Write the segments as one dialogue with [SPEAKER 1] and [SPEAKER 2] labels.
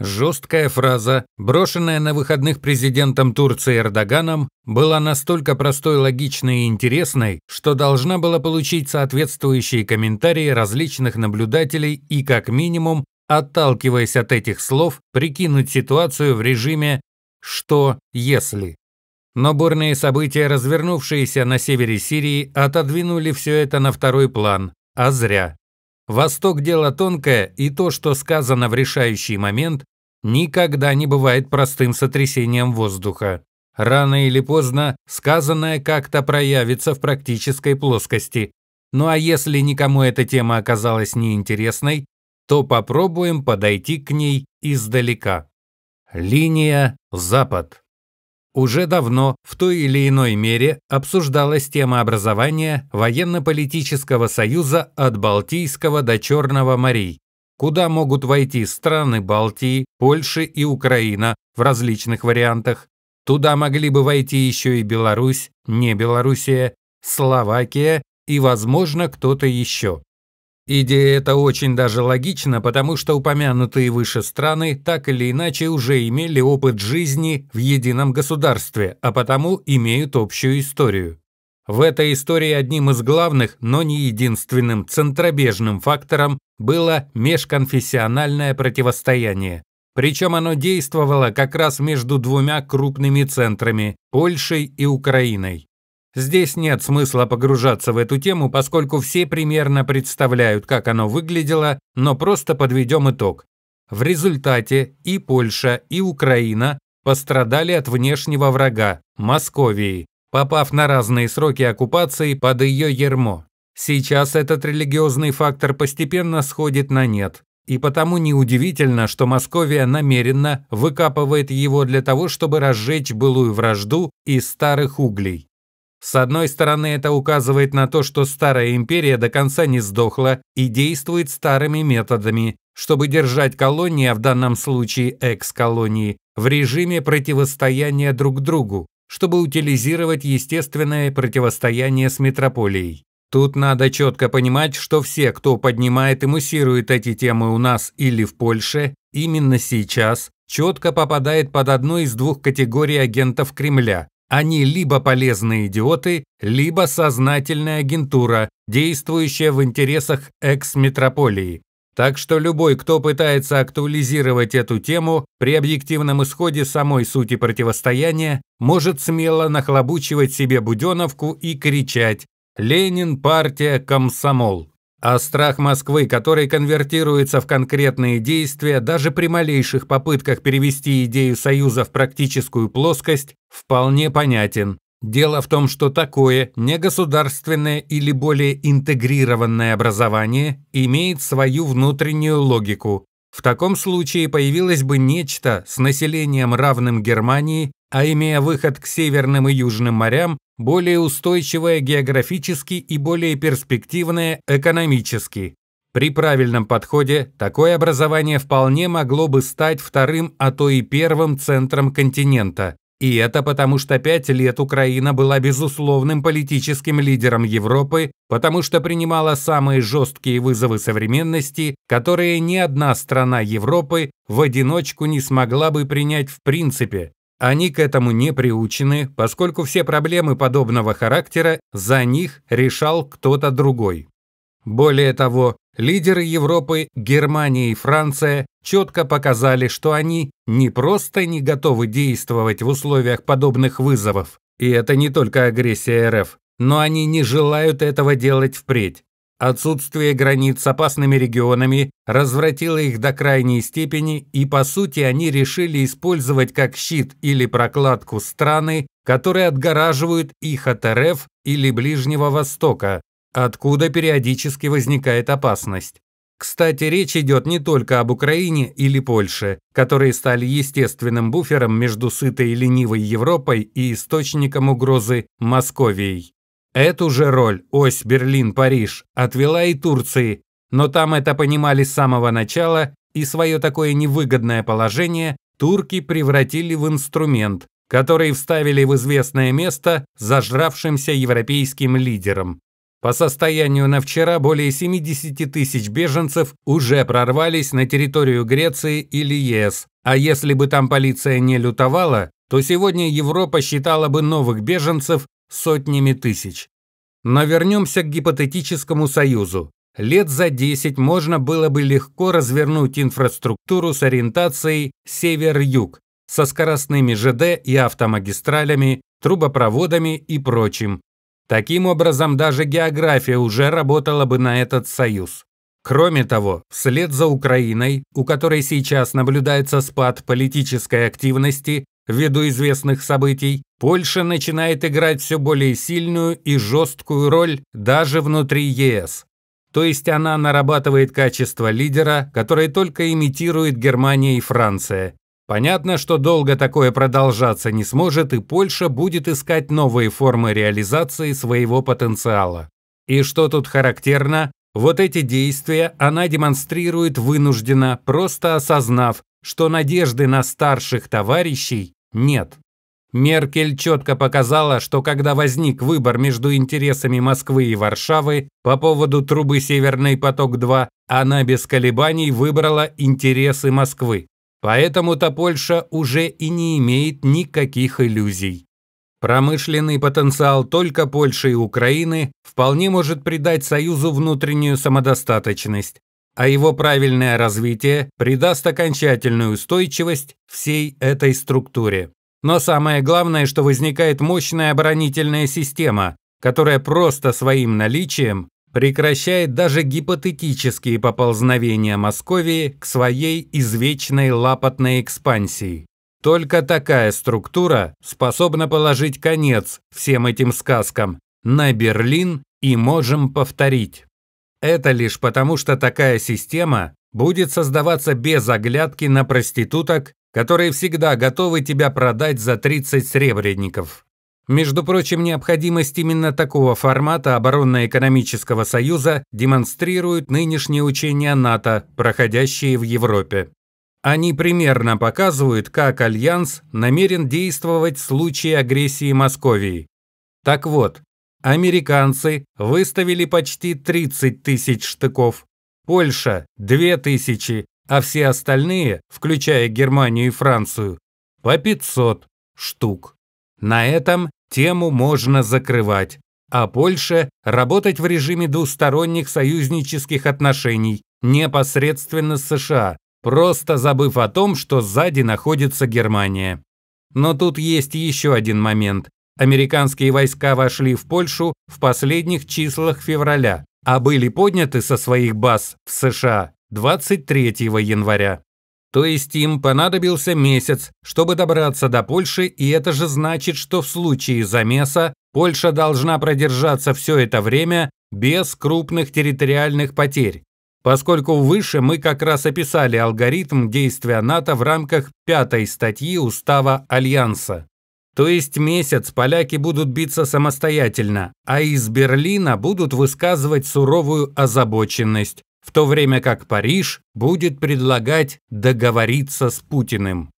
[SPEAKER 1] Жесткая фраза, брошенная на выходных президентом Турции Эрдоганом, была настолько простой, логичной и интересной, что должна была получить соответствующие комментарии различных наблюдателей и, как минимум, отталкиваясь от этих слов, прикинуть ситуацию в режиме «что если?». Но бурные события, развернувшиеся на севере Сирии, отодвинули все это на второй план, а зря. Восток – дело тонкое, и то, что сказано в решающий момент, никогда не бывает простым сотрясением воздуха. Рано или поздно сказанное как-то проявится в практической плоскости. Ну а если никому эта тема оказалась неинтересной, то попробуем подойти к ней издалека. Линия «Запад». Уже давно в той или иной мере обсуждалась тема образования военно-политического союза от Балтийского до Черного морей, куда могут войти страны Балтии, Польши и Украина в различных вариантах. Туда могли бы войти еще и Беларусь, не Белоруссия, Словакия и, возможно, кто-то еще. Идея эта очень даже логична, потому что упомянутые выше страны так или иначе уже имели опыт жизни в едином государстве, а потому имеют общую историю. В этой истории одним из главных, но не единственным центробежным фактором было межконфессиональное противостояние. Причем оно действовало как раз между двумя крупными центрами – Польшей и Украиной. Здесь нет смысла погружаться в эту тему, поскольку все примерно представляют, как оно выглядело, но просто подведем итог. В результате и Польша, и Украина пострадали от внешнего врага – Московии, попав на разные сроки оккупации под ее ермо. Сейчас этот религиозный фактор постепенно сходит на нет, и потому неудивительно, что Московия намеренно выкапывает его для того, чтобы разжечь былую вражду из старых углей. С одной стороны, это указывает на то, что старая империя до конца не сдохла и действует старыми методами, чтобы держать колонии, а в данном случае экс-колонии, в режиме противостояния друг другу, чтобы утилизировать естественное противостояние с метрополией. Тут надо четко понимать, что все, кто поднимает и муссирует эти темы у нас или в Польше, именно сейчас четко попадает под одну из двух категорий агентов Кремля, они либо полезные идиоты, либо сознательная агентура, действующая в интересах экс-метрополии. Так что любой, кто пытается актуализировать эту тему, при объективном исходе самой сути противостояния, может смело нахлобучивать себе Буденовку и кричать «Ленин, партия, комсомол». А страх Москвы, который конвертируется в конкретные действия, даже при малейших попытках перевести идею Союза в практическую плоскость, вполне понятен. Дело в том, что такое негосударственное или более интегрированное образование имеет свою внутреннюю логику. В таком случае появилось бы нечто с населением равным Германии, а имея выход к северным и южным морям, более устойчивое географически и более перспективное экономически. При правильном подходе такое образование вполне могло бы стать вторым, а то и первым центром континента. И это потому, что пять лет Украина была безусловным политическим лидером Европы, потому что принимала самые жесткие вызовы современности, которые ни одна страна Европы в одиночку не смогла бы принять в принципе, они к этому не приучены, поскольку все проблемы подобного характера за них решал кто-то другой. Более того, лидеры Европы, Германия и Франция четко показали, что они не просто не готовы действовать в условиях подобных вызовов, и это не только агрессия РФ, но они не желают этого делать впредь. Отсутствие границ с опасными регионами развратило их до крайней степени, и по сути они решили использовать как щит или прокладку страны, которые отгораживают их от РФ или Ближнего Востока, откуда периодически возникает опасность. Кстати, речь идет не только об Украине или Польше, которые стали естественным буфером между сытой и ленивой Европой и источником угрозы Московией. Эту же роль ось Берлин-Париж отвела и Турции, но там это понимали с самого начала, и свое такое невыгодное положение турки превратили в инструмент, который вставили в известное место зажравшимся европейским лидерам. По состоянию на вчера более 70 тысяч беженцев уже прорвались на территорию Греции или ЕС, а если бы там полиция не лютовала, то сегодня Европа считала бы новых беженцев сотнями тысяч. Но вернемся к гипотетическому союзу. Лет за 10 можно было бы легко развернуть инфраструктуру с ориентацией север-юг, со скоростными ЖД и автомагистралями, трубопроводами и прочим. Таким образом, даже география уже работала бы на этот союз. Кроме того, вслед за Украиной, у которой сейчас наблюдается спад политической активности, ввиду известных событий, Польша начинает играть все более сильную и жесткую роль даже внутри ЕС. То есть она нарабатывает качество лидера, которое только имитирует Германия и Франция. Понятно, что долго такое продолжаться не сможет, и Польша будет искать новые формы реализации своего потенциала. И что тут характерно, вот эти действия она демонстрирует вынужденно, просто осознав, что надежды на старших товарищей нет. Меркель четко показала, что когда возник выбор между интересами Москвы и Варшавы по поводу трубы «Северный поток-2», она без колебаний выбрала интересы Москвы. Поэтому-то Польша уже и не имеет никаких иллюзий. Промышленный потенциал только Польши и Украины вполне может придать Союзу внутреннюю самодостаточность, а его правильное развитие придаст окончательную устойчивость всей этой структуре. Но самое главное, что возникает мощная оборонительная система, которая просто своим наличием прекращает даже гипотетические поползновения Московии к своей извечной лапотной экспансии. Только такая структура способна положить конец всем этим сказкам на Берлин и можем повторить. Это лишь потому, что такая система будет создаваться без оглядки на проституток, которые всегда готовы тебя продать за 30 сребреников. Между прочим, необходимость именно такого формата оборонно-экономического союза демонстрируют нынешние учения НАТО, проходящие в Европе. Они примерно показывают, как Альянс намерен действовать в случае агрессии Московии. Так вот, Американцы выставили почти 30 тысяч штыков, Польша – 2 тысячи, а все остальные, включая Германию и Францию, по 500 штук. На этом тему можно закрывать, а Польше работать в режиме двусторонних союзнических отношений непосредственно с США, просто забыв о том, что сзади находится Германия. Но тут есть еще один момент. Американские войска вошли в Польшу в последних числах февраля, а были подняты со своих баз в США 23 января. То есть им понадобился месяц, чтобы добраться до Польши, и это же значит, что в случае замеса Польша должна продержаться все это время без крупных территориальных потерь. Поскольку выше мы как раз описали алгоритм действия НАТО в рамках пятой статьи Устава Альянса. То есть месяц поляки будут биться самостоятельно, а из Берлина будут высказывать суровую озабоченность, в то время как Париж будет предлагать договориться с Путиным.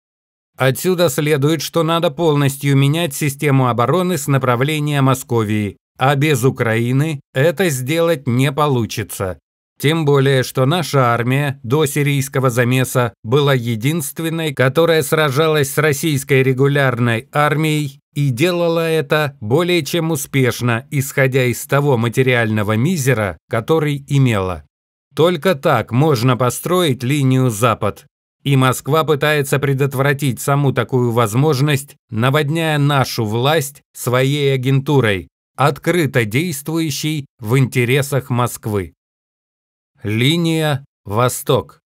[SPEAKER 1] Отсюда следует, что надо полностью менять систему обороны с направления Московии, а без Украины это сделать не получится. Тем более, что наша армия до сирийского замеса была единственной, которая сражалась с российской регулярной армией и делала это более чем успешно, исходя из того материального мизера, который имела. Только так можно построить линию «Запад». И Москва пытается предотвратить саму такую возможность, наводняя нашу власть своей агентурой, открыто действующей в интересах Москвы. Линия «Восток».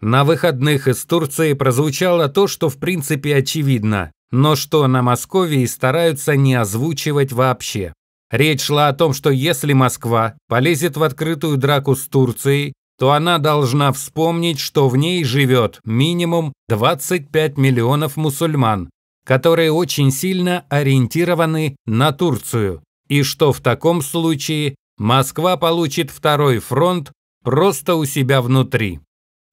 [SPEAKER 1] На выходных из Турции прозвучало то, что в принципе очевидно, но что на Московии стараются не озвучивать вообще. Речь шла о том, что если Москва полезет в открытую драку с Турцией, то она должна вспомнить, что в ней живет минимум 25 миллионов мусульман, которые очень сильно ориентированы на Турцию, и что в таком случае Москва получит второй фронт просто у себя внутри.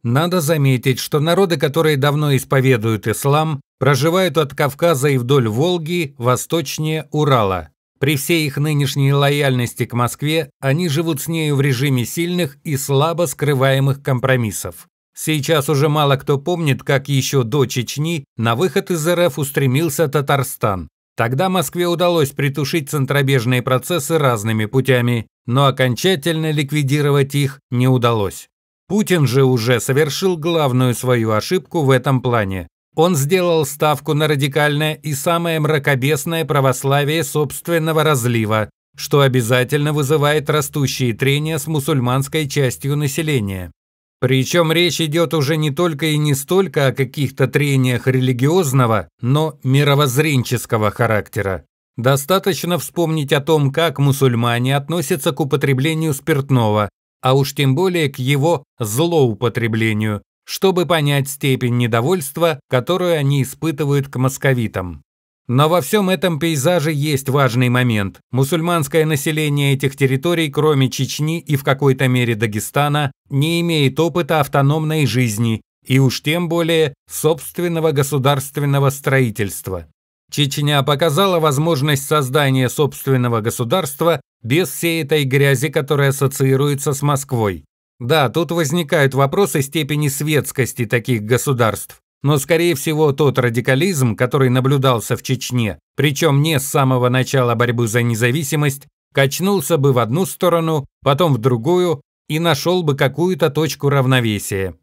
[SPEAKER 1] Надо заметить, что народы, которые давно исповедуют ислам, проживают от Кавказа и вдоль Волги, восточнее Урала. При всей их нынешней лояльности к Москве, они живут с нею в режиме сильных и слабо скрываемых компромиссов. Сейчас уже мало кто помнит, как еще до Чечни на выход из РФ устремился Татарстан. Тогда Москве удалось притушить центробежные процессы разными путями, но окончательно ликвидировать их не удалось. Путин же уже совершил главную свою ошибку в этом плане. Он сделал ставку на радикальное и самое мракобесное православие собственного разлива, что обязательно вызывает растущие трения с мусульманской частью населения. Причем речь идет уже не только и не столько о каких-то трениях религиозного, но мировоззренческого характера. Достаточно вспомнить о том, как мусульмане относятся к употреблению спиртного, а уж тем более к его злоупотреблению, чтобы понять степень недовольства, которую они испытывают к московитам. Но во всем этом пейзаже есть важный момент. Мусульманское население этих территорий, кроме Чечни и в какой-то мере Дагестана, не имеет опыта автономной жизни и уж тем более собственного государственного строительства. Чечня показала возможность создания собственного государства без всей этой грязи, которая ассоциируется с Москвой. Да, тут возникают вопросы степени светскости таких государств. Но, скорее всего, тот радикализм, который наблюдался в Чечне, причем не с самого начала борьбы за независимость, качнулся бы в одну сторону, потом в другую и нашел бы какую-то точку равновесия.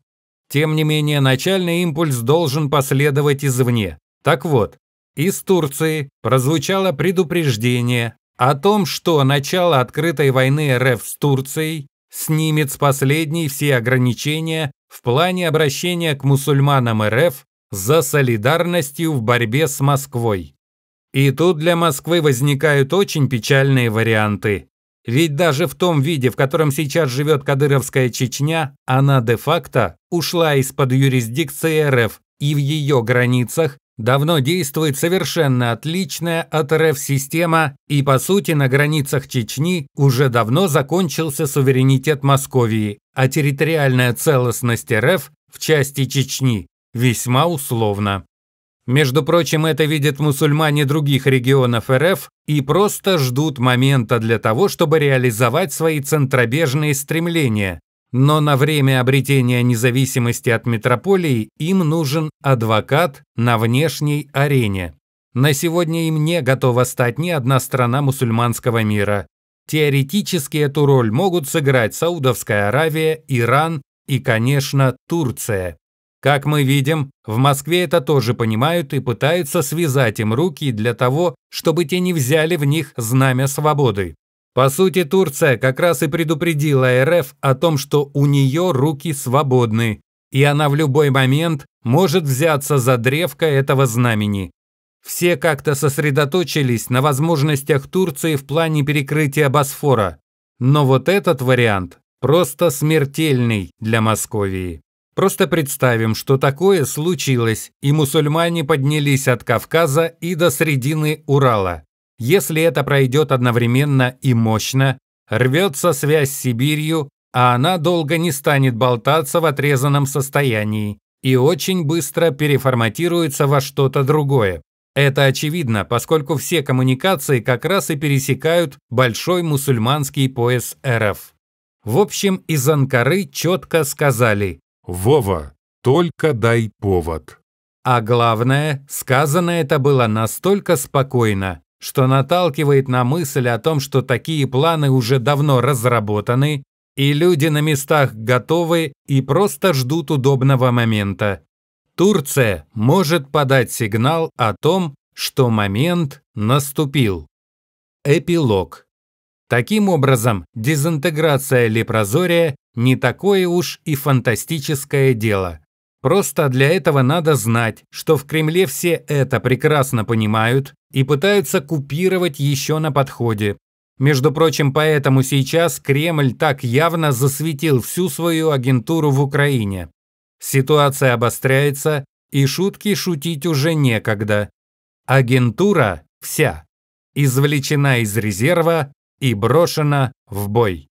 [SPEAKER 1] Тем не менее, начальный импульс должен последовать извне. Так вот, из Турции прозвучало предупреждение о том, что начало открытой войны РФ с Турцией снимет с последней все ограничения в плане обращения к мусульманам РФ за солидарностью в борьбе с Москвой. И тут для Москвы возникают очень печальные варианты. Ведь даже в том виде, в котором сейчас живет кадыровская Чечня, она де-факто ушла из-под юрисдикции РФ, и в ее границах Давно действует совершенно отличная от РФ-система, и, по сути, на границах Чечни уже давно закончился суверенитет Московии, а территориальная целостность РФ в части Чечни весьма условна. Между прочим, это видят мусульмане других регионов РФ и просто ждут момента для того, чтобы реализовать свои центробежные стремления, но на время обретения независимости от метрополии им нужен адвокат на внешней арене. На сегодня им не готова стать ни одна страна мусульманского мира. Теоретически эту роль могут сыграть Саудовская Аравия, Иран и, конечно, Турция. Как мы видим, в Москве это тоже понимают и пытаются связать им руки для того, чтобы те не взяли в них знамя свободы. По сути, Турция как раз и предупредила РФ о том, что у нее руки свободны, и она в любой момент может взяться за древко этого знамени. Все как-то сосредоточились на возможностях Турции в плане перекрытия Босфора. Но вот этот вариант просто смертельный для Московии. Просто представим, что такое случилось, и мусульмане поднялись от Кавказа и до середины Урала. Если это пройдет одновременно и мощно, рвется связь с Сибирью, а она долго не станет болтаться в отрезанном состоянии и очень быстро переформатируется во что-то другое. Это очевидно, поскольку все коммуникации как раз и пересекают большой мусульманский пояс РФ. В общем, из Анкары четко сказали «Вова, только дай повод». А главное, сказано это было настолько спокойно, что наталкивает на мысль о том, что такие планы уже давно разработаны, и люди на местах готовы и просто ждут удобного момента. Турция может подать сигнал о том, что момент наступил. Эпилог. Таким образом, дезинтеграция лепрозория не такое уж и фантастическое дело – Просто для этого надо знать, что в Кремле все это прекрасно понимают и пытаются купировать еще на подходе. Между прочим, поэтому сейчас Кремль так явно засветил всю свою агентуру в Украине. Ситуация обостряется, и шутки шутить уже некогда. Агентура вся извлечена из резерва и брошена в бой.